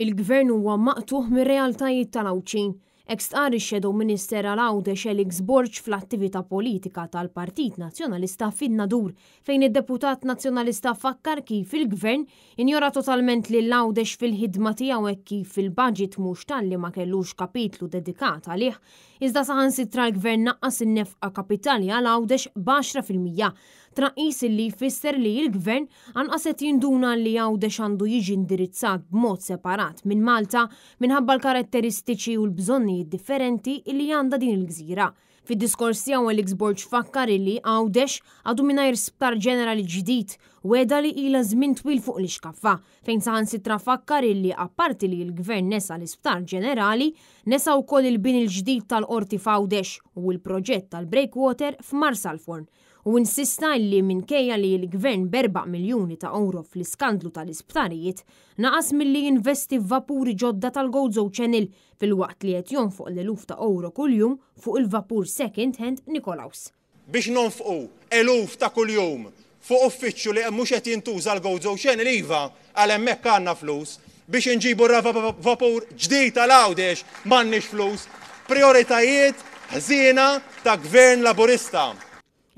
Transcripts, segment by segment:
il-gvern huwa maqtuħ mir-realtajiet tal-awċin. Ekstar ix-Shadow Minister Alawde Xelix Borġ fl-attività politika tal-Partit Nazzjonalista fin-Nadur, fejn id-deputat nazzjonalista fakkar kif il-gvern injora totalment li l-Għawdex fil-ħidma tiegħu hekk kif il-budget mhux tal-li ma kellux kapitlu dedikat għalih, iżda saħansitra l-gvern naqqas in-nefqa kapitali għal Għawdex b'10 fil-mija tnaqqis li jfisser li l-gvern anqaset jinduna li għawda xandu jiġi indirizzat b'mod separat minn Malta minħabba l-karatteristiċi u l-bżonnijiet differenti li għanda din il-gżira. Fid-diskors tiegħu l Borg fakkar li għawdex għadu mingħajr sptar ġenerali ġdid edha li ila żmien twil fuq li xkaffa fejn saħan sitra fakkar li apparti li l-gvern nesa l-isptar ġenerali nesa wkoll il-bin il-ġdid tal-qorti f'għawdex u l-proġett tal-Breakwater f'Marsal u insista li minkejja li l-gvern berba' miljuni ta' euro fl-iskandlu tal-isptarijiet naqas milli jinvesti vapuri ġodda tal-Gozo Channel fil-waqt li qed jonfoq l-eluf ta' euro kuljum fuq il-vapur second hand Nikolaus. Biex nonfqu eluf ta' kuljum fuq uffiċċju li mhux qed jintuża l-Gozo Channel iva għal hemmhekk għandna flus biex inġibu vapur ġdid tal-għawdex m'għandniex flus prioritajiet ħżiena ta' gvern laburista.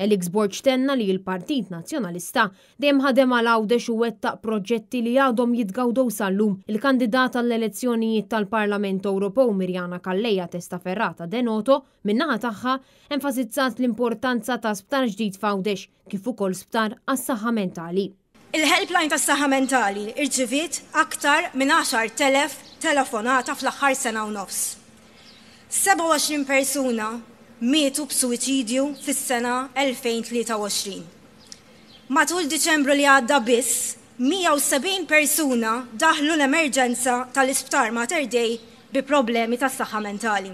Elix Borċ tenna li l-Partit Nazjonalista dejjem ħadem għal għawdex u wettaq proġetti li għadhom jitgawdow sal-lum. Il-kandidata l-elezzjonijiet tal-Parlament Ewropew Mirjana Kalleja testa ferrata denoto minnaħa tagħha enfasizzat l-importanza ta' sptar ġdid f'għawdex kif ukoll sptar għas-saħħa mentali. Il-helpline tas saħħa mentali irġivit aktar minn 10,000 telefonata fl-aħħar sena u nofs. 27 persuna mietu b'suicidju fis-sena 2023. Matul Diċembru li għadda biss, 170 persuna daħlu l-emerġenza tal-isptar Mater Dei bi problemi tas saħħa mentali.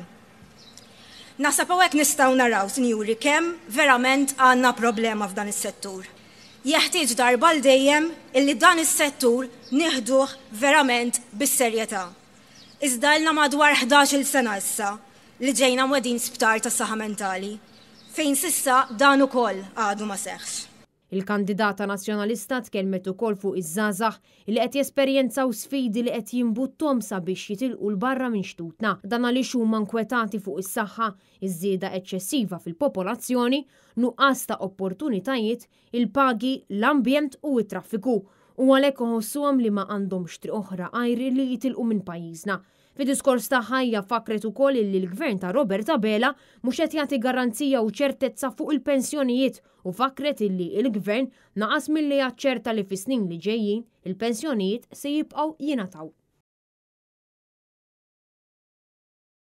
Nasab għek nistaw naraw, sinjuri, kem verament għanna problema f'dan is-settur jeħtieġ darba l dejjem illi dan is-settur nieħduh verament bis-serjetà. Iżda lna madwar 11 sena issa li ġejna mwedin sptar ta' saħa mentali, fejn sissa dan ukoll għadu ma seħx. Il-kandidata nazjonalista tkellmet ukoll fuq iż-żgħażagħ li qed jesperjenzaw sfidi li qed jinbuttom sabiex jitilqu l-barra minn xtutna. Dan għaliex huma nkwetati fuq is-saħħa, iż-żieda eċċessiva fil-popolazzjoni, nuqqas ta' opportunitajiet, il-pagi, l-ambjent u t-traffiku u għalhekk uħossuhom li ma għandhomx xtri oħra għajri li jitilqu minn pajjiżna. Fi diskors ta' ħajja fakret ukoll li l-gvern ta' Roberta Bela mhux qed jagħti garanzija u ċertezza fuq il-pensjonijiet u fakret illi il-gvern naqas milli jaċċerta li fis-snin li ġejjin il-pensjonijiet se jibqgħu jingħataw.